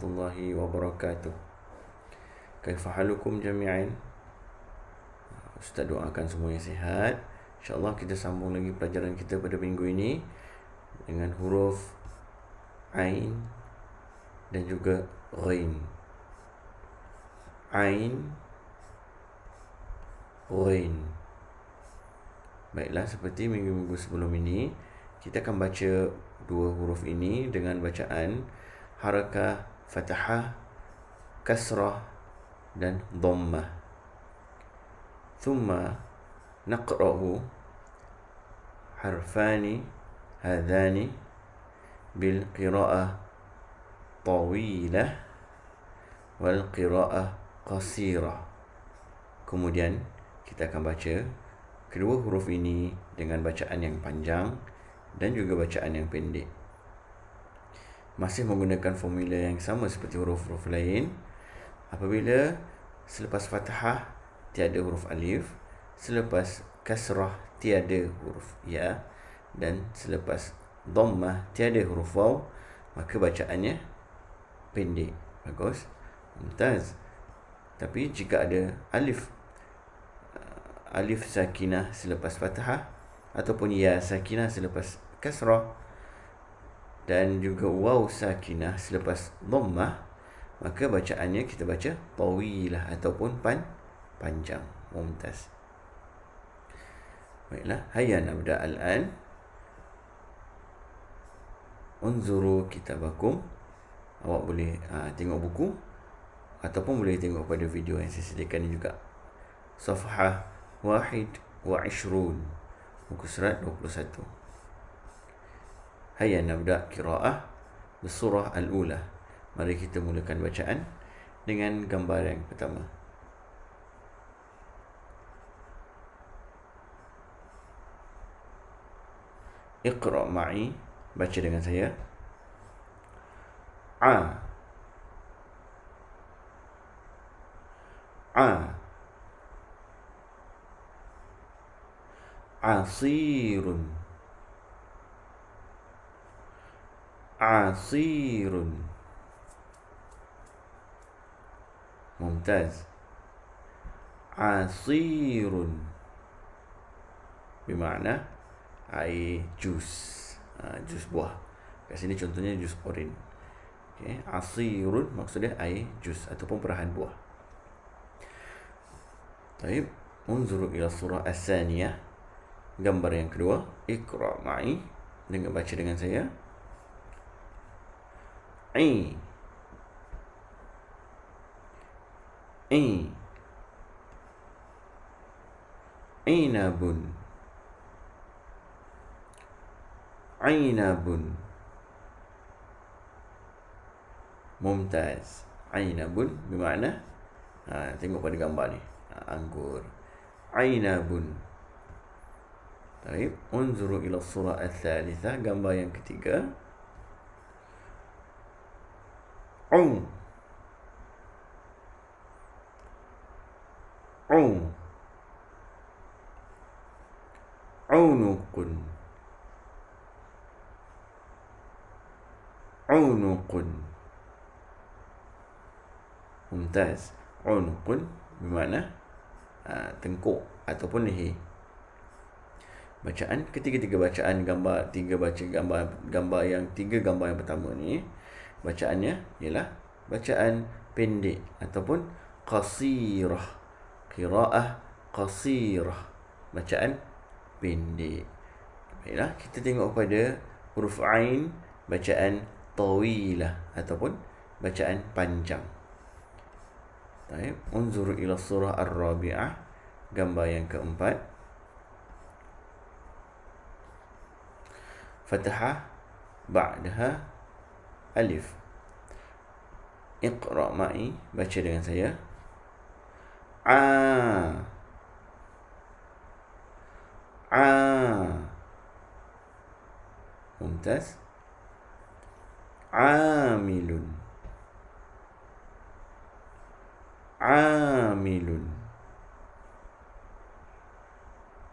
warahmatullahi wabarakatuh. Kaifahalukum jami'in? Ustaz doakan semuanya sihat. Allah kita sambung lagi pelajaran kita pada minggu ini dengan huruf Ain dan juga Ghin. Ain Ghin. Baiklah, seperti minggu-minggu sebelum ini, kita akan baca dua huruf ini dengan bacaan harakah fathah, kasrah dan dhammah. Thumma naqra'u harfani hadhani bil qira'ah tawilah wal qira'ah qasirah. Kemudian kita akan baca kedua huruf ini dengan bacaan yang panjang dan juga bacaan yang pendek masih menggunakan formula yang sama seperti huruf-huruf lain apabila selepas fathah tiada huruf alif selepas kasrah tiada huruf ya dan selepas dhammah tiada huruf waw maka bacaannya pendek bagus mumtaz tapi jika ada alif alif sakinah selepas fathah ataupun ya sakinah selepas kasrah dan juga waw sakinah selepas dhammah maka bacaannya kita baca tawilah ataupun pan panjang mumtaz baiklah hayya nabda al-an unzuru kitabakum awak boleh aa, ah, tengok buku ataupun boleh tengok pada video yang saya sediakan juga safhah wahid wa ishrun buku surat 21 Hayya nabda kiraah Surah Al-Ula Mari kita mulakan bacaan Dengan gambar yang pertama Iqra' ma'i Baca dengan saya A A عصير عصير ممتاز عصير بمعنى اي جوس جوس بوا كاسيني تشونتوني جوس اورين عصير مقصود اي جوس ataupun perahan buah طيب انظروا الى الصوره الثانيه gambar yang kedua اقرا معي dengan baca dengan saya عين عين عينب عينب ممتاز عينب بمعنى ها tengok pada gambar ni anggur عينب طيب انظروا الى الصوره الثالثه gambar yang ketiga Um. Um. Aunukun. Aunukun. Muntaz. Aunukun bermakna uh, tengkuk ataupun leher. Bacaan ketiga-tiga bacaan gambar tiga baca gambar gambar yang tiga gambar yang pertama ni bacaannya ialah bacaan pendek ataupun qasirah qiraah qasirah bacaan pendek baiklah kita tengok pada huruf ain bacaan tawilah ataupun bacaan panjang baik unzur ila surah ar-rabi'ah gambar yang keempat fathah ba'daha alif Iqra ma'i Baca dengan saya A A Mumtaz Amilun Amilun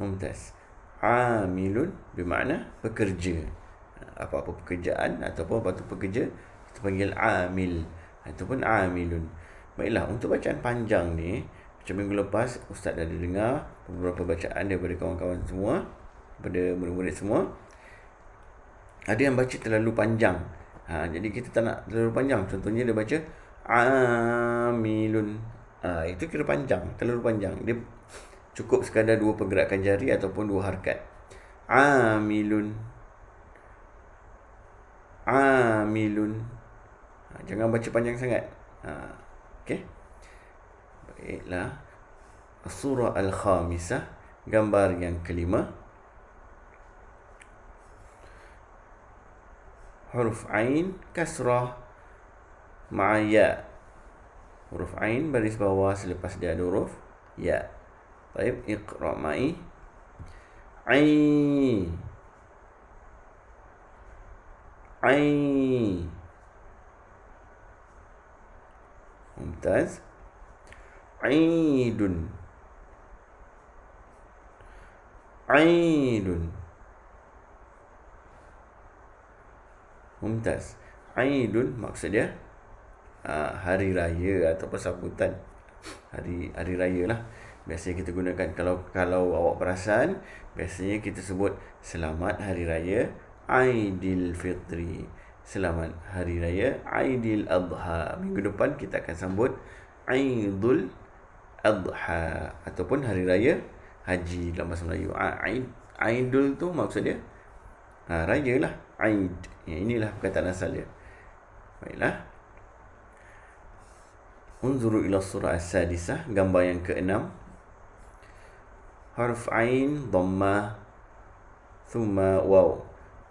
Mumtaz Amilun bermakna pekerja apa-apa pekerjaan ataupun apa-apa pekerja kita panggil amil ataupun amilun baiklah untuk bacaan panjang ni macam minggu lepas ustaz dah dengar beberapa bacaan daripada kawan-kawan semua daripada murid-murid semua ada yang baca terlalu panjang ha, jadi kita tak nak terlalu panjang contohnya dia baca amilun ha, itu kira panjang terlalu panjang dia cukup sekadar dua pergerakan jari ataupun dua harkat amilun amilun. Ha, jangan baca panjang sangat. Ha, okay. Baiklah. Surah Al-Khamisah. Gambar yang kelima. Huruf Ain kasrah ma'ya. Huruf Ain baris bawah selepas dia ada huruf Ya. Baik, ikra' ma'i. Ain. عين ممتاز عيد عيد ممتاز عيد maksudnya hari raya atau sambutan hari hari raya lah biasanya kita gunakan kalau kalau awak perasan biasanya kita sebut selamat hari raya Aidil Fitri. Selamat Hari Raya Aidil Adha. Minggu depan kita akan sambut Aidul Adha ataupun Hari Raya Haji dalam bahasa Melayu. Aid Aidul tu maksudnya ha, raya lah. Aid. Ya, inilah perkataan asal dia. Baiklah. Unzuru ila surah sadisah gambar yang keenam. Huruf ain, dhamma, thumma, waw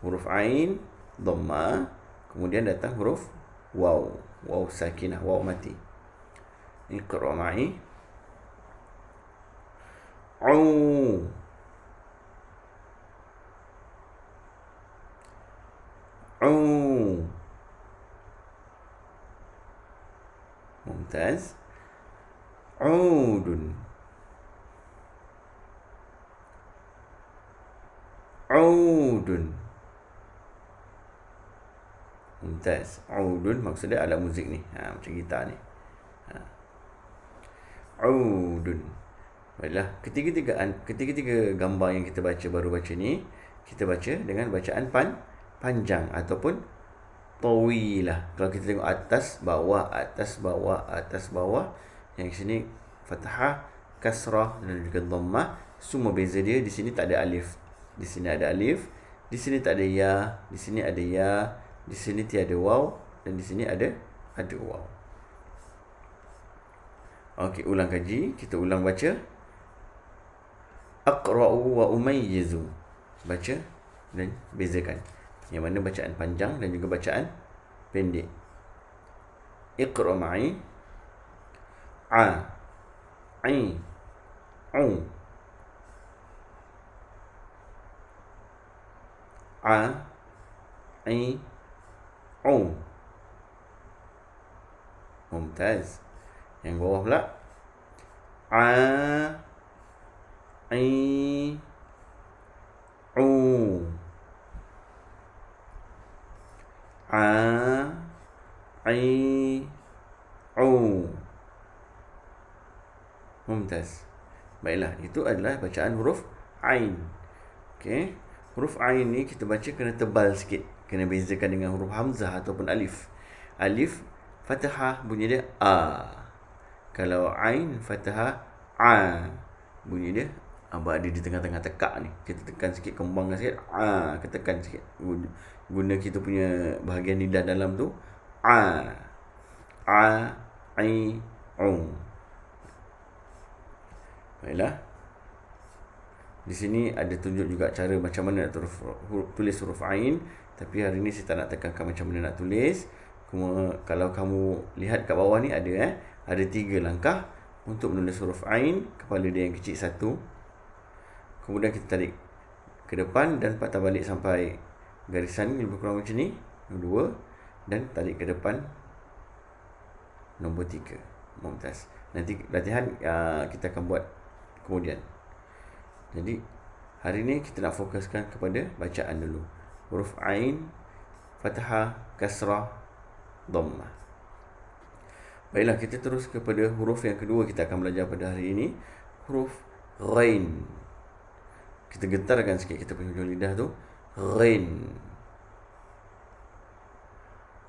huruf ain dhamma kemudian datang huruf waw waw sakinah waw mati ikra ma'i au au ممتاز عود عود Mumtaz Udun maksudnya alat muzik ni ha, Macam kita ni ha. Udun Baiklah, ketiga-tiga, ketiga-tiga gambar yang kita baca baru baca ni Kita baca dengan bacaan pan, panjang Ataupun Tawilah Kalau kita tengok atas, bawah, atas, bawah, atas, bawah Yang sini Fathah, Kasrah dan juga Dhammah Semua beza dia, di sini tak ada alif Di sini ada alif di sini tak ada ya, di sini ada ya, di sini tiada wow dan di sini ada ada wow. Okey, ulang kaji, kita ulang baca. Aqra'u wa umayyizu. Baca dan bezakan. Yang mana bacaan panjang dan juga bacaan pendek. Iqra' ma'i. A. I. U. A. I. عوم ممتاز a, i, ع a, i, عوم ممتاز baiklah itu adalah bacaan huruf ain okey Huruf Ain ni kita baca kena tebal sikit Kena bezakan dengan huruf Hamzah ataupun Alif Alif Fathah bunyi dia A Kalau Ain Fathah A Bunyi dia Abang ada di tengah-tengah tekak ni Kita tekan sikit kembangkan sikit A Kita tekan sikit Guna kita punya bahagian lidah dalam tu A A I U Baiklah di sini ada tunjuk juga cara macam mana nak turuf, huruf, tulis huruf Ain Tapi hari ini saya tak nak tekankan macam mana nak tulis Cuma kalau kamu lihat kat bawah ni ada eh Ada tiga langkah untuk menulis huruf Ain Kepala dia yang kecil satu Kemudian kita tarik ke depan dan patah balik sampai garisan lebih kurang macam ni Nombor dua Dan tarik ke depan Nombor tiga Mumtaz Nanti latihan uh, kita akan buat kemudian jadi hari ni kita nak fokuskan kepada bacaan dulu. Huruf ain, fathah, kasrah, dhamma. Baiklah kita terus kepada huruf yang kedua kita akan belajar pada hari ini, huruf ghain. Kita getarkan sikit kita punya hujung lidah tu. Ghain.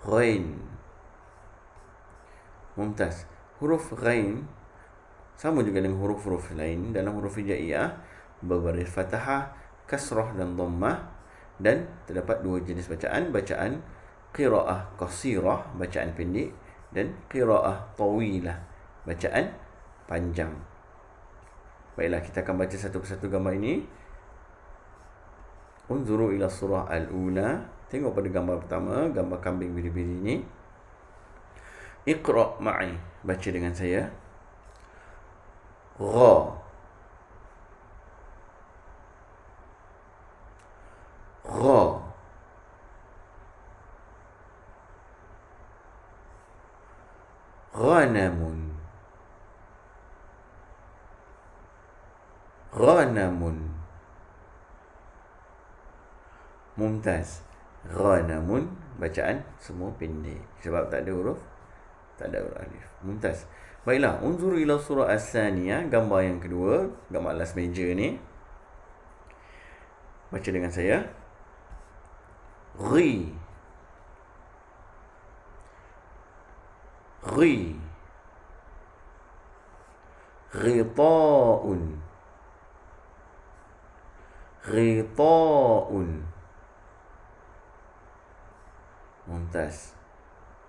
Ghain. Mumtaz. Huruf ghain sama juga dengan huruf-huruf lain dalam huruf hijaiyah berbaris fathah, kasrah dan dhammah dan terdapat dua jenis bacaan, bacaan qiraah qasirah, bacaan pendek dan qiraah tawilah, bacaan panjang. Baiklah kita akan baca satu persatu gambar ini. Unzuru ila surah al-una. Tengok pada gambar pertama, gambar kambing biri-biri ini. Iqra' ma'i. Baca dengan saya. Gha. muntaz Ron namun bacaan semua pendek sebab tak ada huruf tak ada huruf alif muntaz baiklah unzur ila surah asania gambar yang kedua gambar last major ni baca dengan saya ri ri ghita'un ghita'un Mumtaz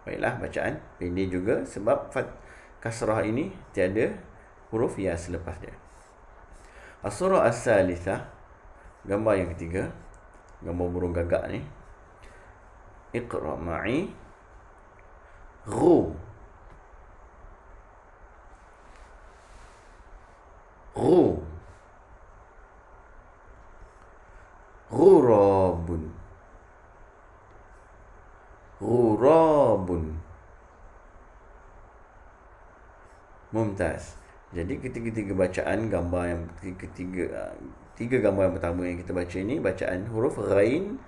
Baiklah bacaan pendek juga sebab fat kasrah ini tiada huruf ya selepas dia. Asrah as-salisah gambar yang ketiga gambar burung gagak ni. Iqra ma'i Ru. ghu ghurabun hurabun mumtaz jadi ketiga-tiga bacaan gambar yang ketiga tiga gambar yang pertama yang kita baca ini bacaan huruf ghain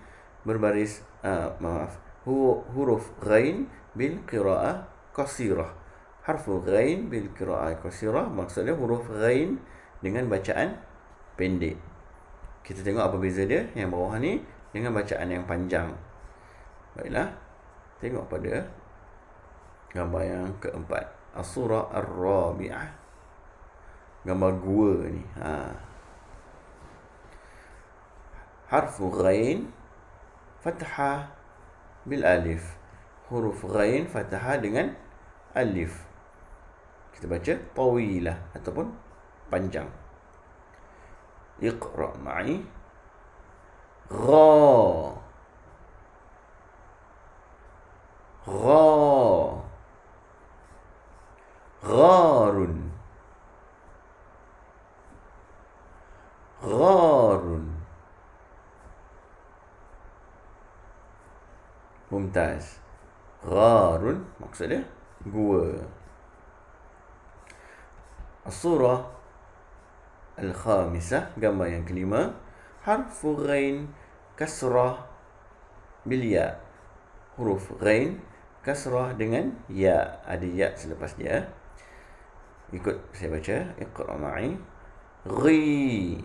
berbaris uh, maaf huruf ghain bil qiraah qasirah harfu ghain bil qiraah qasirah maksudnya huruf ghain dengan bacaan pendek kita tengok apa beza dia yang bawah ni dengan bacaan yang panjang baiklah Tengok pada gambar yang keempat. Asura Ar-Rabi'ah. Gambar gua ni. Ha. Harfu ghain fathah bil alif. Huruf ghain fathah dengan alif. Kita baca tawila ataupun panjang. Iqra ma'i. Gha. غا غار غار ممتاز غار مقصده جوا الصورة الخامسة جمع كلمة حرف غين كسرة بالياء حروف غين kasrah dengan ya ada ya selepas dia ikut saya baca iqra ma'i ri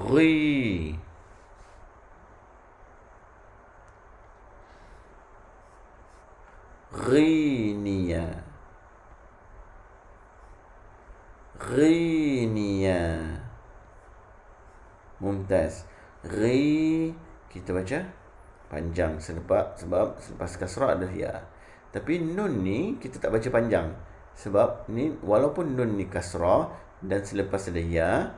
ghi ghiniya ghiniya mumtaz Ri kita baca panjang sebab sebab selepas kasrah ada ya. Tapi nun ni kita tak baca panjang sebab ni walaupun nun ni kasrah dan selepas ada ya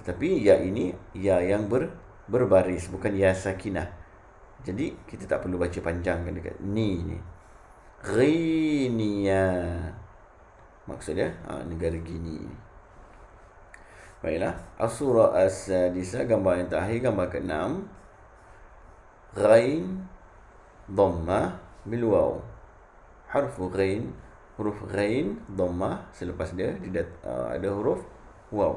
tetapi ya ini ya yang ber, berbaris bukan ya sakinah. Jadi kita tak perlu baca panjang kan dekat ni ni. Ri ni ya. Maksudnya ha, negara gini. Baiklah. asura surah as-sadisa gambar yang terakhir gambar ke-6. Ghain dhamma bil waw. Huruf ghain huruf ghain dhamma selepas dia dia uh, ada huruf waw.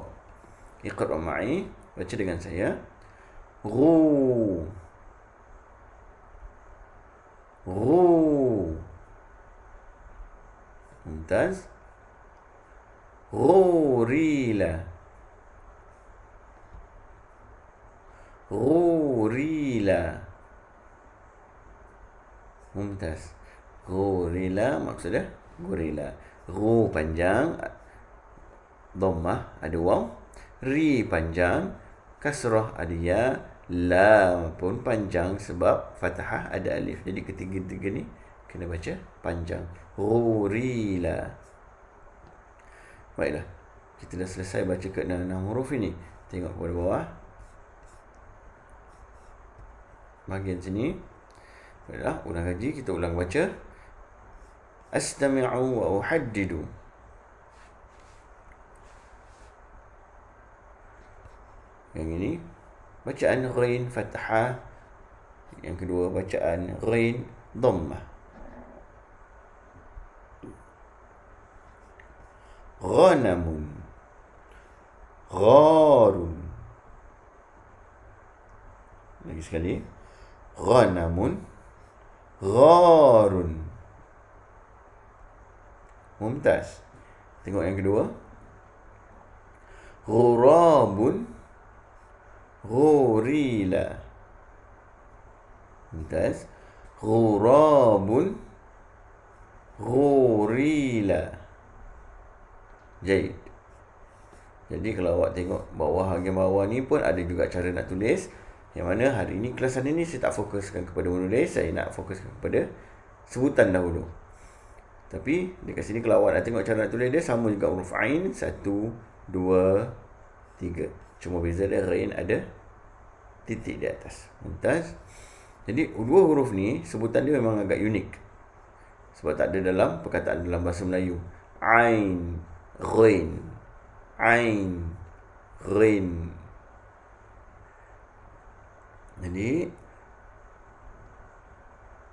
Iqra ma'i baca dengan saya. Ghu Ghu Muntaz Ghurilah Gorila Mumtaz Gorila maksudnya Gorila Ru panjang Dommah ada waw Ri panjang Kasrah ada ya Lam pun panjang sebab fathah ada alif Jadi ketiga-tiga ni kena baca panjang Gorila Baiklah Kita dah selesai baca ke enam huruf ini Tengok kepada bawah bahagian sini Baiklah, ulang lagi kita ulang baca astami'u wa uhaddidu yang ini bacaan ghain fathah yang kedua bacaan ghain dhammah ghanamun gharun lagi sekali Ghanamun Gharun Mumtaz Tengok yang kedua Ghurabun Ghurila Mumtaz Ghurabun Ghurila jadi. Jadi kalau awak tengok bawah Hagin bawah ni pun ada juga cara nak tulis yang mana hari ini kelas hari ini saya tak fokuskan kepada menulis, saya nak fokuskan kepada sebutan dahulu. Tapi dekat sini kalau awak nak tengok cara nak tulis dia sama juga huruf ain satu dua tiga Cuma beza dia rain ada titik di atas. Mumtaz. Jadi dua huruf ni sebutan dia memang agak unik. Sebab tak ada dalam perkataan dalam bahasa Melayu. Ain, rain. Ain, rain. Jadi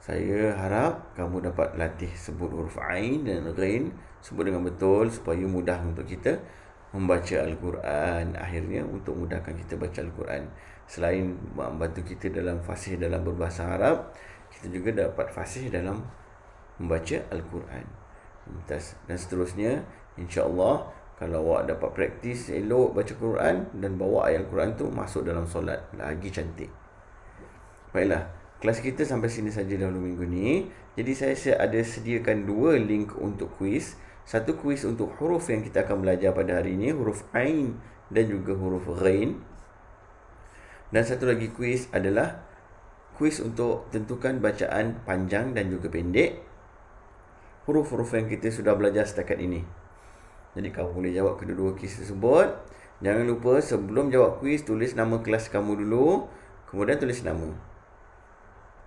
saya harap kamu dapat latih sebut huruf ain dan ghain sebut dengan betul supaya mudah untuk kita membaca al-Quran akhirnya untuk mudahkan kita baca al-Quran. Selain membantu kita dalam fasih dalam berbahasa Arab, kita juga dapat fasih dalam membaca al-Quran. Dan seterusnya, insya-Allah kalau awak dapat praktis elok baca al Quran dan bawa ayat al Quran tu masuk dalam solat lagi cantik. Baiklah, kelas kita sampai sini saja dahulu minggu ni. Jadi saya siap ada sediakan dua link untuk kuis. Satu kuis untuk huruf yang kita akan belajar pada hari ini, huruf Ain dan juga huruf Ghain. Dan satu lagi kuis adalah kuis untuk tentukan bacaan panjang dan juga pendek huruf-huruf yang kita sudah belajar setakat ini. Jadi kamu boleh jawab kedua-dua kuis tersebut. Jangan lupa sebelum jawab kuis tulis nama kelas kamu dulu, kemudian tulis nama.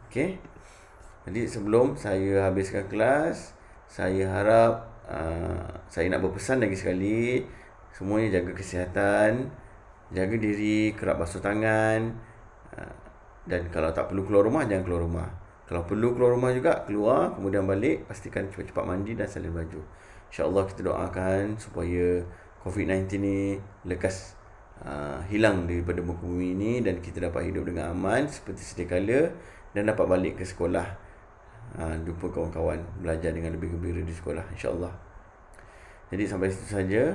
Okey. Jadi sebelum saya habiskan kelas, saya harap uh, saya nak berpesan lagi sekali semuanya jaga kesihatan, jaga diri, kerap basuh tangan uh, dan kalau tak perlu keluar rumah jangan keluar rumah. Kalau perlu keluar rumah juga keluar kemudian balik pastikan cepat-cepat mandi dan salin baju. Insya-Allah kita doakan supaya COVID-19 ni lekas Uh, hilang daripada muka bumi ini dan kita dapat hidup dengan aman seperti sedia kala dan dapat balik ke sekolah ha, jumpa kawan-kawan belajar dengan lebih gembira di sekolah insyaallah jadi sampai situ saja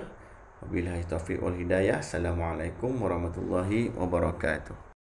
wabillahi taufiq wal hidayah assalamualaikum warahmatullahi wabarakatuh